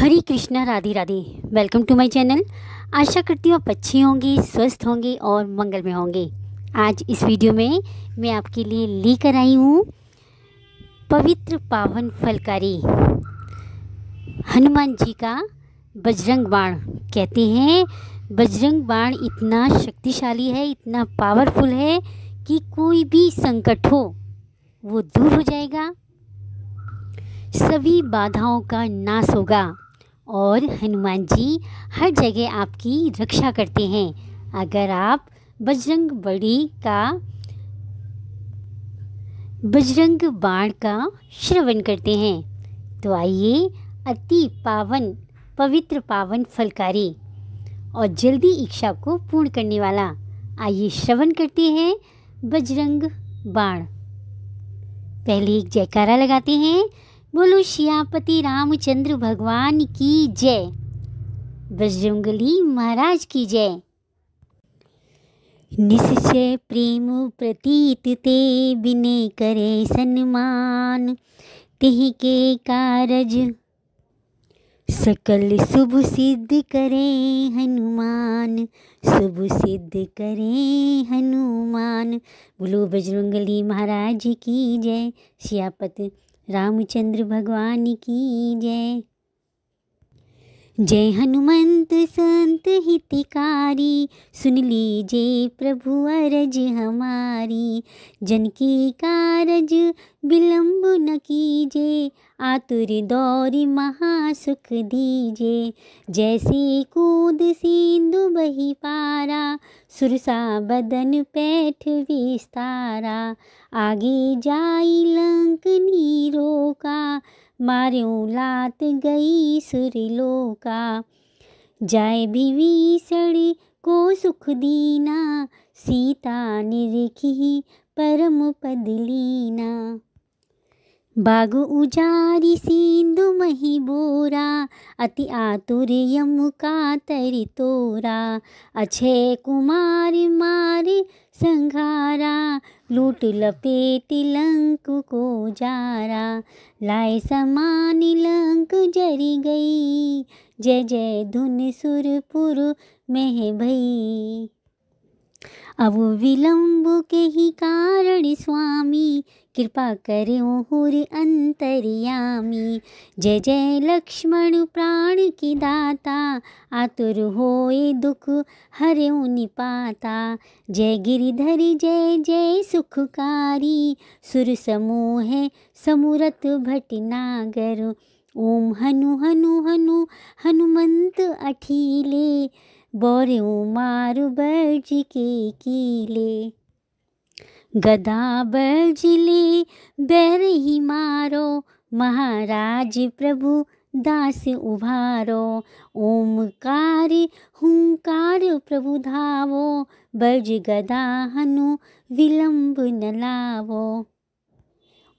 Hari Krishna Radhe Radhe welcome to my channel आशा करती हूँ आप अच्छी होंगी स्वस्थ होंगी और मंगल में होंगे आज इस वीडियो में मैं आपके लिए लेकर आई हूँ पवित्र पावन फलकारी हनुमान जी का बजरंग बाण कहते हैं बजरंग बाण इतना शक्तिशाली है इतना पावरफुल है कि कोई भी संकट हो वो दूर हो जाएगा सभी बाधाओं का नाश होगा और हनुमान जी हर जगह आपकी रक्षा करते हैं अगर आप बजरंग बड़ी का बजरंग बाण का श्रवण करते हैं तो आइए अति पावन पवित्र पावन फलकारी और जल्दी इच्छा को पूर्ण करने वाला आइए श्रवण करते हैं बजरंग बाण पहले एक जयकारा लगाते हैं बोलो श्यापति रामचंद्र भगवान की जय बजरंगली महाराज की जय निश्चय प्रेम प्रतीत ते बिने करे सन्मान तिह के कारज सकल शुभ सिद्ध करें हनुमान शुभ सिद्ध करें हनुमान बोलो बजरंगली महाराज की जय सियापत रामचंद्र भगवान की जय जय हनुमंत संत हितकारी सुन लीजे प्रभु अरज हमारी जन की कारज विलंब न कीजे आतुर दौरी महासुख दीजे जैसे कूद सिंधु बही पारा सुरसा बदन पैठ विस्तारा आगे जाई लंक नीरो का मार्यो लात गई सुरलो का जाय भी भीषण को सुख दीना सीता निरखी परम पद लीना बाग उजारी सिंधु मही बोरा अति आतुर का तरी तोरा अछे कुमार मार संघा लूट लपेट लंक को जारा लाए समान लंक जरी गई जय जय धुन सुरपुर में भई अब विलंब के ही कारण स्वामी कृपा करे ओहुर अंतरियामी जय जय लक्ष्मण प्राण की दाता आतुर होए दुख हरेऊ निपाता जय गिरिधर जय जय सुखकारी सुर समूह समूरत नागर ओम हनु हनु हनु हनुमंत अठीले बोरेऊ मारू बर्ज के कीले गदा बर्जिले बैर ही मारो महाराज प्रभु दास उभारो ओमकार हुंकार प्रभु धावो बर्ज गदा हनु विलंब न लावो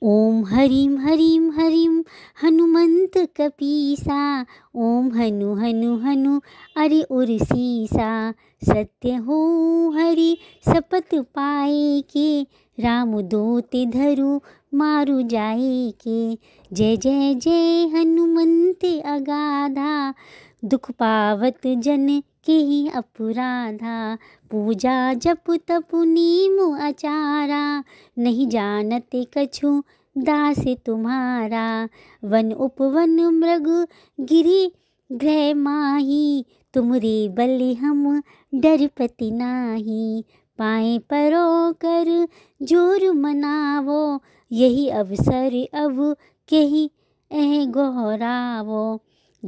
ओम हरिम हरिम हरिम हनुमंत कपीसा ओम हनु हनु हनु अरे उर सीसा सत्य हो हरि सपत पाए के राम दोते धरु मारु जाए के जय जय जय हनुमंत अगाधा दुख पावत जन के ही अपराधा पूजा जप तप नीम अचारा नहीं जानते कछु दास तुम्हारा वन उपवन मृग गिरी ग्रह माही तुमरे बलि हम डरपति नाही पाए परो कर जोर मनावो यही अवसर अब कही ए गोहरावो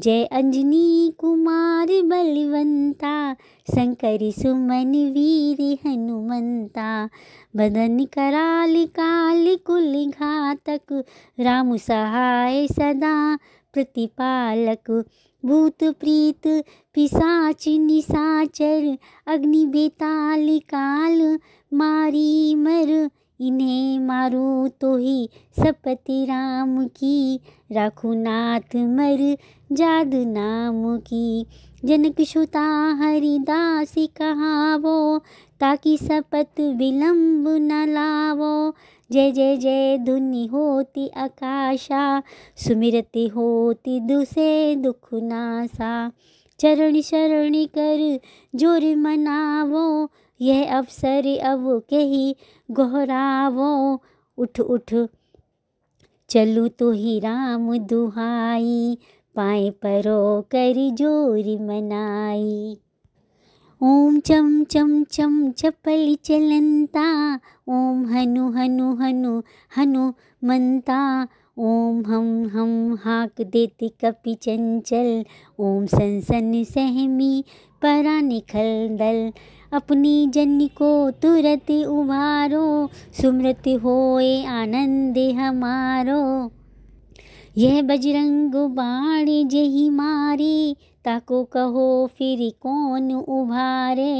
जय अंजनी कुमार बलवंता शंकरी सुमन वीर हनुमंता बदन कराल काल कुल घातक राम सहाय सदा प्रतिपालक भूत प्रीत पिसाच निशाचर अग्नि बेताल काल मारी मर इन्हें मारू तो ही सपति राम की राखू नाथ मर जाद नाम की जनक सुता हरिदास कहावो ताकि सपत विलंब न लावो जय जय जय धुनि होती आकाशा सुमिरति होती दुसे दुख नासा चरण शरण कर जोर मनावो यह अवसर अब कही गोहरावो उठ उठ चलू तो ही राम दुहाई पाए परो कर जोरी मनाई ओम चम चम चम चपल चलंता ओम हनु हनु हनु हनु मंता ओम हम हम हाक देती कपि चंचल ओम सन सहमी परा निखल दल अपनी जन को तुरत उभारो सुमृत होए आनंद हमारो यह बजरंग बाण जही मारी ताको कहो फिर कौन उभारे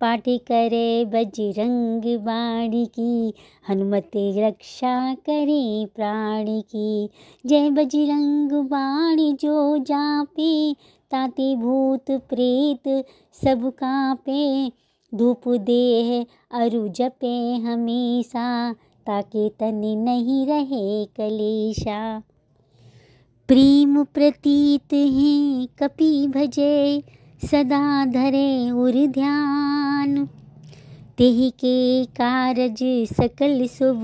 पाटी करे बजरंग बाण की हनुमत रक्षा करे प्राण की जय बजरंग बाण जो जापे ताते भूत प्रेत सब कापे धूप दे अरु जपे हमेशा ताकि तन नहीं रहे कलेशा प्रेम प्रतीत हैं कपि भजे सदा धरे उर ध्यान तेह के कारज सकल शुभ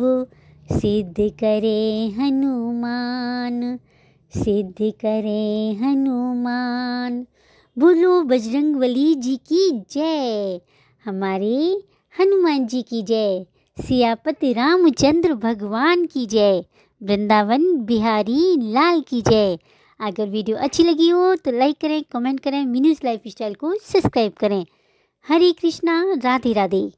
सिद्ध करे हनुमान सिद्ध करे हनुमान बोलो बजरंगबली जी की जय हमारे हनुमान जी की जय सियापति रामचंद्र भगवान की जय वृंदावन बिहारी लाल की जय अगर वीडियो अच्छी लगी हो तो लाइक करें कमेंट करें मिनीज लाइफ स्टाइल को सब्सक्राइब करें हरे कृष्णा राधे राधे